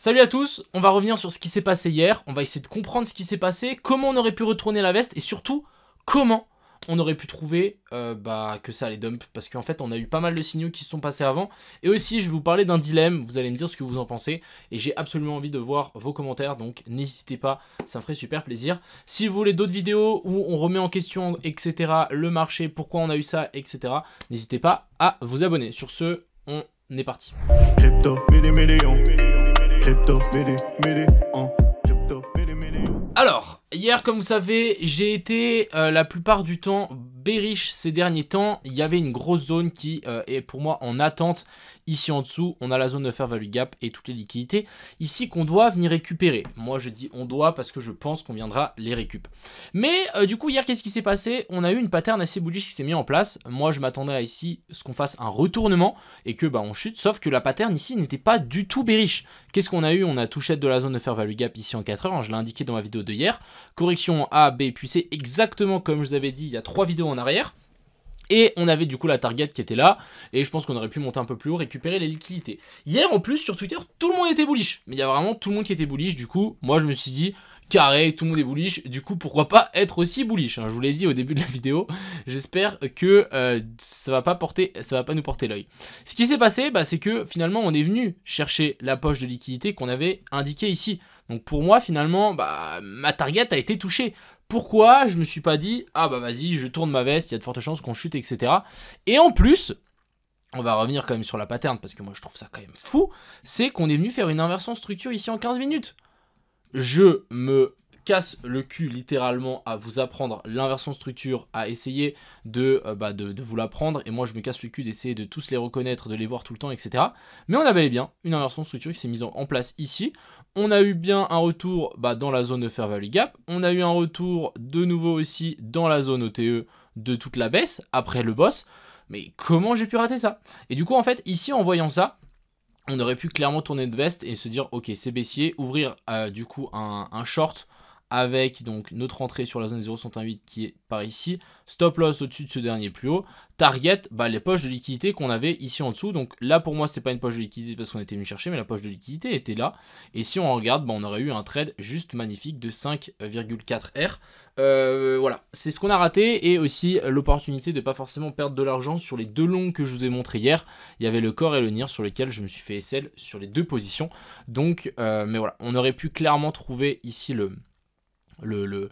Salut à tous, on va revenir sur ce qui s'est passé hier, on va essayer de comprendre ce qui s'est passé, comment on aurait pu retourner la veste et surtout comment on aurait pu trouver euh, bah, que ça allait dump parce qu'en fait on a eu pas mal de signaux qui se sont passés avant et aussi je vais vous parler d'un dilemme, vous allez me dire ce que vous en pensez et j'ai absolument envie de voir vos commentaires donc n'hésitez pas, ça me ferait super plaisir. Si vous voulez d'autres vidéos où on remet en question etc le marché, pourquoi on a eu ça etc n'hésitez pas à vous abonner. Sur ce, on est parti. Crypto, millions. Crypto, midi, midi, en crypto, midi, midi. Alors, Hier, comme vous savez, j'ai été euh, la plupart du temps bearish ces derniers temps. Il y avait une grosse zone qui euh, est pour moi en attente. Ici en dessous, on a la zone de fair value gap et toutes les liquidités. Ici qu'on doit venir récupérer. Moi, je dis on doit parce que je pense qu'on viendra les récup. Mais euh, du coup, hier, qu'est-ce qui s'est passé On a eu une pattern assez bullish qui s'est mise en place. Moi, je m'attendais à ici ce qu'on fasse un retournement et que bah on chute. Sauf que la pattern ici n'était pas du tout bearish. Qu'est-ce qu'on a eu On a touché de la zone de faire value gap ici en 4 heures. Hein. je l'ai indiqué dans ma vidéo de hier correction A, B, puis C, exactement comme je vous avais dit il y a trois vidéos en arrière. Et on avait du coup la target qui était là, et je pense qu'on aurait pu monter un peu plus haut, récupérer les liquidités. Hier en plus sur Twitter, tout le monde était bullish, mais il y a vraiment tout le monde qui était bullish, du coup moi je me suis dit, carré, tout le monde est bullish, du coup pourquoi pas être aussi bullish, hein. je vous l'ai dit au début de la vidéo, j'espère que euh, ça va pas porter, ça va pas nous porter l'œil. Ce qui s'est passé, bah, c'est que finalement on est venu chercher la poche de liquidité qu'on avait indiquée ici. Donc pour moi, finalement, bah, ma target a été touchée. Pourquoi je me suis pas dit, ah bah vas-y, je tourne ma veste, il y a de fortes chances qu'on chute, etc. Et en plus, on va revenir quand même sur la pattern, parce que moi je trouve ça quand même fou, c'est qu'on est venu faire une inversion structure ici en 15 minutes. Je me casse le cul littéralement à vous apprendre l'inversion structure, à essayer de, euh, bah, de, vous l'apprendre. Et moi, je me casse le cul d'essayer de tous les reconnaître, de les voir tout le temps, etc. Mais on a bel et bien une inversion structure qui s'est mise en, place ici. On a eu bien un retour bah, dans la zone de Fair Value Gap. On a eu un retour de nouveau aussi dans la zone OTE de toute la baisse après le boss. Mais comment j'ai pu rater ça Et du coup, en fait, ici, en voyant ça, on aurait pu clairement tourner de veste et se dire, ok, c'est baissier, ouvrir euh, du coup un short avec donc notre entrée sur la zone 0,118 qui est par ici, stop loss au-dessus de ce dernier plus haut, target, bah, les poches de liquidité qu'on avait ici en dessous, donc là pour moi c'est pas une poche de liquidité parce qu'on était venu chercher, mais la poche de liquidité était là, et si on regarde, bah, on aurait eu un trade juste magnifique de 5,4R, euh, voilà, c'est ce qu'on a raté, et aussi l'opportunité de pas forcément perdre de l'argent sur les deux longs que je vous ai montré hier, il y avait le corps et le nir sur lesquels je me suis fait SL sur les deux positions, donc, euh, mais voilà, on aurait pu clairement trouver ici le le, le,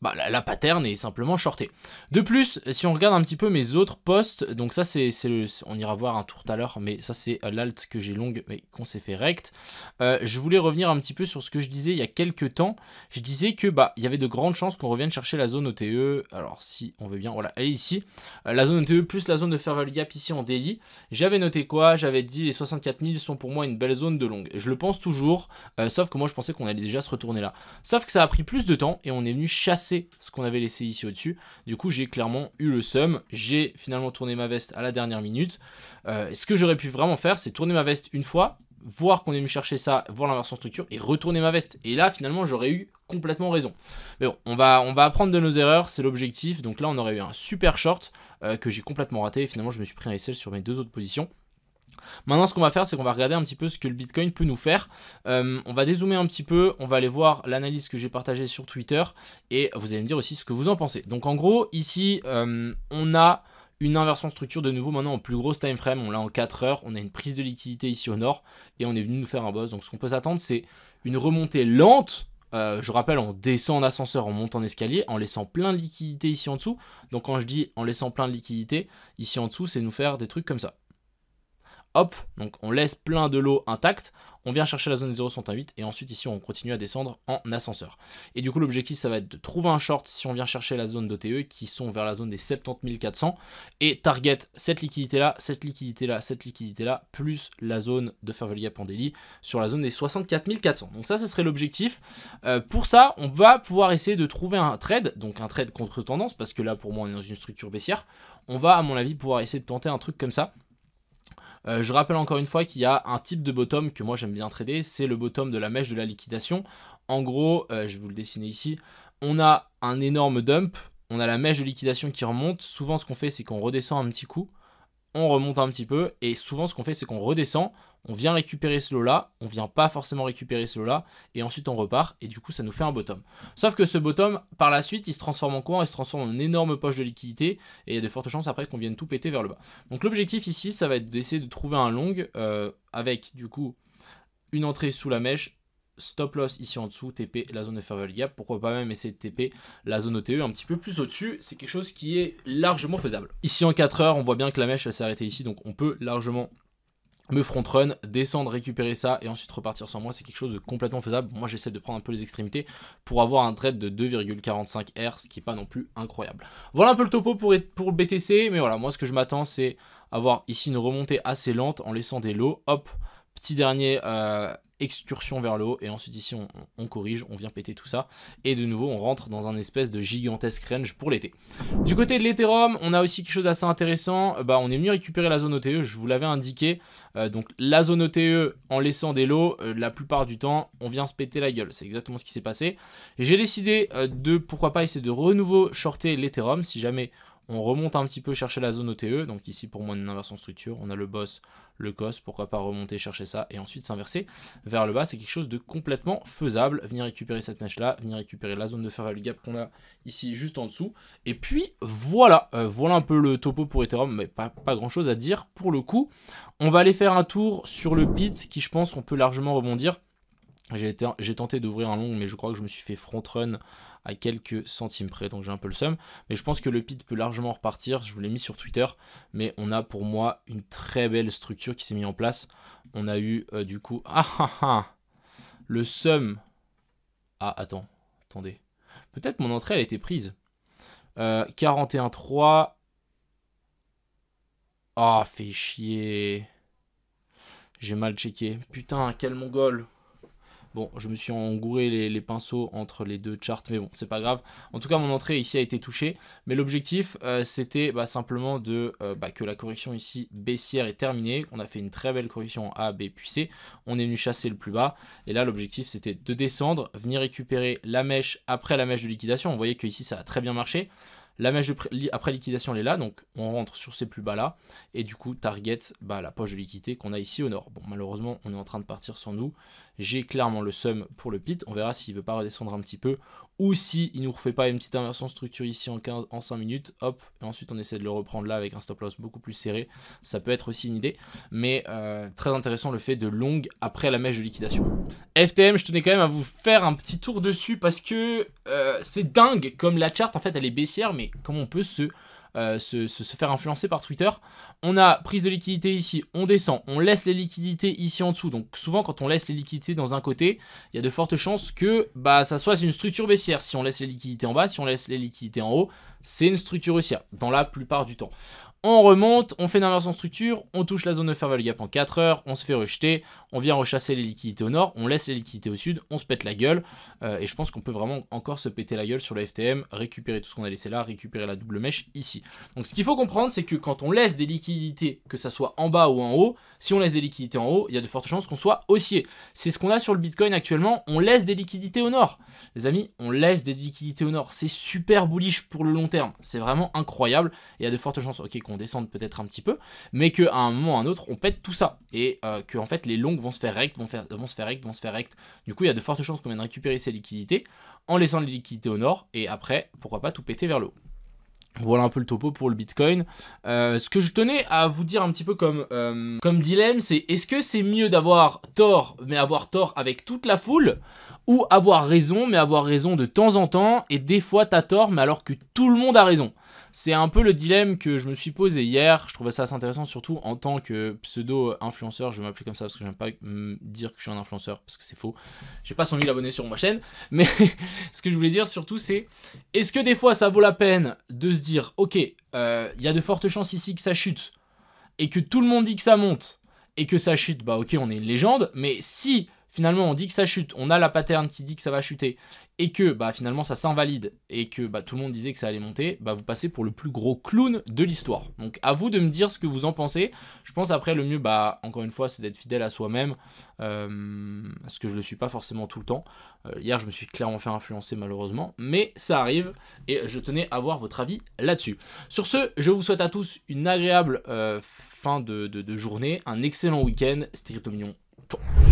bah, la, paterne est simplement shortée. De plus, si on regarde un petit peu mes autres postes donc ça c'est, le, on ira voir un tour tout à l'heure, mais ça c'est euh, l'alt que j'ai longue, mais qu'on s'est fait recte euh, je voulais revenir un petit peu sur ce que je disais il y a quelques temps. Je disais que bah il y avait de grandes chances qu'on revienne chercher la zone OTE. Alors si on veut bien, voilà, elle ici. Euh, la zone OTE plus la zone de Ferval gap ici en daily. J'avais noté quoi J'avais dit les 64 000 sont pour moi une belle zone de longue. Je le pense toujours, sauf que moi je pensais qu'on allait déjà se retourner là. Sauf que ça a pris plus de temps et on est venu chasser ce qu'on avait laissé ici au-dessus. Du coup, j'ai clairement eu le seum. J'ai finalement tourné ma veste à la dernière minute. Euh, ce que j'aurais pu vraiment faire, c'est tourner ma veste une fois, voir qu'on est venu chercher ça, voir l'inversion structure et retourner ma veste. Et là, finalement, j'aurais eu complètement raison. Mais bon, on va, on va apprendre de nos erreurs, c'est l'objectif. Donc là, on aurait eu un super short euh, que j'ai complètement raté. finalement, je me suis pris un SL sur mes deux autres positions. Maintenant, ce qu'on va faire, c'est qu'on va regarder un petit peu ce que le Bitcoin peut nous faire. Euh, on va dézoomer un petit peu, on va aller voir l'analyse que j'ai partagée sur Twitter et vous allez me dire aussi ce que vous en pensez. Donc, en gros, ici, euh, on a une inversion structure de nouveau maintenant en plus grosse time frame. On l'a en 4 heures, on a une prise de liquidité ici au nord et on est venu nous faire un boss. Donc, ce qu'on peut s'attendre, c'est une remontée lente euh, je rappelle, on descend en ascenseur, on monte en escalier, en laissant plein de liquidité ici en dessous. Donc quand je dis en laissant plein de liquidités, ici en dessous, c'est nous faire des trucs comme ça hop, donc on laisse plein de l'eau intacte, on vient chercher la zone des 0,118 et ensuite ici on continue à descendre en ascenseur. Et du coup l'objectif ça va être de trouver un short si on vient chercher la zone d'OTE qui sont vers la zone des 70 400 et target cette liquidité là, cette liquidité là, cette liquidité là, plus la zone de favelia Pandeli sur la zone des 64 400. Donc ça ce serait l'objectif. Euh, pour ça on va pouvoir essayer de trouver un trade, donc un trade contre tendance parce que là pour moi on est dans une structure baissière. On va à mon avis pouvoir essayer de tenter un truc comme ça. Euh, je rappelle encore une fois qu'il y a un type de bottom que moi j'aime bien trader, c'est le bottom de la mèche de la liquidation. En gros, euh, je vais vous le dessiner ici, on a un énorme dump, on a la mèche de liquidation qui remonte. Souvent ce qu'on fait c'est qu'on redescend un petit coup, on remonte un petit peu et souvent ce qu'on fait c'est qu'on redescend, on vient récupérer ce lot-là, on vient pas forcément récupérer ce lot-là, et ensuite on repart, et du coup ça nous fait un bottom. Sauf que ce bottom, par la suite, il se transforme en quoi Il se transforme en énorme poche de liquidité, et il y a de fortes chances après qu'on vienne tout péter vers le bas. Donc l'objectif ici, ça va être d'essayer de trouver un long, euh, avec du coup une entrée sous la mèche, stop loss ici en dessous, TP la zone de fair gap, pourquoi pas même essayer de TP la zone OTE un petit peu plus au-dessus, c'est quelque chose qui est largement faisable. Ici en 4 heures, on voit bien que la mèche s'est arrêtée ici, donc on peut largement me front run, descendre, récupérer ça et ensuite repartir sans moi, c'est quelque chose de complètement faisable. Moi j'essaie de prendre un peu les extrémités pour avoir un trade de 2,45 R, ce qui n'est pas non plus incroyable. Voilà un peu le topo pour, pour le BTC, mais voilà, moi ce que je m'attends c'est avoir ici une remontée assez lente en laissant des lots, hop, Petit dernier, euh, excursion vers l'eau, Et ensuite, ici, on, corrige, on vient péter tout ça. Et de nouveau, on rentre dans un espèce de gigantesque range pour l'été. Du côté de l'Ethereum, on a aussi quelque chose d'assez intéressant. Euh, bah, on est venu récupérer la zone OTE, je vous l'avais indiqué. Euh, donc, la zone OTE, en laissant des lots, la plupart du temps, on vient se péter la gueule. C'est exactement ce qui s'est passé. J'ai décidé de, pourquoi pas, essayer de renouveau shorter l'Ethereum si jamais on remonte un petit peu chercher la zone OTE, donc ici pour moi une inversion structure, on a le boss, le cos, pourquoi pas remonter chercher ça et ensuite s'inverser vers le bas, c'est quelque chose de complètement faisable, venir récupérer cette mèche là, venir récupérer la zone de fer à gap qu'on a ici juste en dessous, et puis voilà, euh, voilà un peu le topo pour Ethereum, mais pas, pas grand chose à dire pour le coup, on va aller faire un tour sur le pit qui je pense on peut largement rebondir, j'ai tenté d'ouvrir un long, mais je crois que je me suis fait front run à quelques centimes près, donc j'ai un peu le seum. Mais je pense que le pit peut largement repartir. Je vous l'ai mis sur Twitter, mais on a pour moi une très belle structure qui s'est mise en place. On a eu euh, du coup. Ah ah ah Le sum. Ah, attends, attendez. Peut-être mon entrée, elle a été prise. Euh, 41-3. Ah, fais fait chier. J'ai mal checké. Putain, quel mongol. Bon, je me suis engouré les, pinceaux entre les deux charts, mais bon, c'est pas grave. En tout cas, mon entrée ici a été touchée. Mais l'objectif, euh, c'était bah, simplement de euh, bah, que la correction ici baissière est terminée. On a fait une très belle correction A, B puis C. On est venu chasser le plus bas. Et là, l'objectif, c'était de descendre, venir récupérer la mèche après la mèche de liquidation. On voyait que ici, ça a très bien marché. La mèche après liquidation, elle est là, donc on rentre sur ces plus bas là. Et du coup, target, bah, la poche de liquidité qu'on a ici au nord. Bon, malheureusement, on est en train de partir sans nous. J'ai clairement le sum pour le pit. On verra s'il veut pas redescendre un petit peu. Ou si il nous refait pas une petite inversion structure ici en, 5 minutes, hop, et ensuite on essaie de le reprendre là avec un stop loss beaucoup plus serré, ça peut être aussi une idée, mais euh, très intéressant le fait de long après la mèche de liquidation. FTM, je tenais quand même à vous faire un petit tour dessus parce que euh, c'est dingue comme la charte en fait elle est baissière, mais comment on peut se euh, se, faire influencer par Twitter. On a prise de liquidité ici, on descend, on laisse les liquidités ici en dessous. Donc souvent quand on laisse les liquidités dans un côté, il y a de fortes chances que bah, ça soit une structure baissière. Si on laisse les liquidités en bas, si on laisse les liquidités en haut, c'est une structure haussière, hein, dans la plupart du temps. On remonte, on fait une inversion structure, on touche la zone de fair gap en 4 heures, on se fait rejeter, on vient rechasser les liquidités au nord, on laisse les liquidités au sud, on se pète la gueule. Euh, et je pense qu'on peut vraiment encore se péter la gueule sur le FTM, récupérer tout ce qu'on a laissé là, récupérer la double mèche ici. Donc ce qu'il faut comprendre, c'est que quand on laisse des liquidités, que ça soit en bas ou en haut, si on laisse des liquidités en haut, il y a de fortes chances qu'on soit haussier. C'est ce qu'on a sur le Bitcoin actuellement, on laisse des liquidités au nord. Les amis, on laisse des liquidités au nord. C'est super bullish pour le long terme. C'est vraiment incroyable. il y a de fortes chances, ok, qu'on descende peut-être un petit peu, mais qu'à un moment ou à un autre, on pète tout ça. Et euh, que en fait, les longues vont se faire rectes, vont, se faire rectes, vont se faire rectes. Du coup, il y a de fortes chances qu'on vienne récupérer ces liquidités en laissant les liquidités au nord. Et après, pourquoi pas tout péter vers le haut. Voilà un peu le topo pour le Bitcoin. Euh, ce que je tenais à vous dire un petit peu comme, euh, comme dilemme, c'est est-ce que c'est mieux d'avoir tort, mais avoir tort avec toute la foule ou avoir raison, mais avoir raison de temps en temps, et des fois t'as tort, mais alors que tout le monde a raison. C'est un peu le dilemme que je me suis posé hier, je trouvais ça assez intéressant, surtout en tant que pseudo-influenceur, je m'appelle comme ça parce que j'aime pas dire que je suis un influenceur, parce que c'est faux, j'ai pas 100 000 abonnés sur ma chaîne, mais ce que je voulais dire surtout c'est, est-ce que des fois ça vaut la peine de se dire, ok, euh, il y a de fortes chances ici que ça chute, et que tout le monde dit que ça monte, et que ça chute, bah ok on est une légende, mais si finalement on dit que ça chute, on a la pattern qui dit que ça va chuter, et que bah, finalement ça s'invalide, et que bah, tout le monde disait que ça allait monter, bah, vous passez pour le plus gros clown de l'histoire. Donc à vous de me dire ce que vous en pensez. Je pense après le mieux, bah, encore une fois, c'est d'être fidèle à soi-même, euh, parce que je ne le suis pas forcément tout le temps. Euh, hier je me suis clairement fait influencer malheureusement, mais ça arrive, et je tenais à voir votre avis là-dessus. Sur ce, je vous souhaite à tous une agréable euh, fin de, journée, un excellent week-end, c'était Crypto Ciao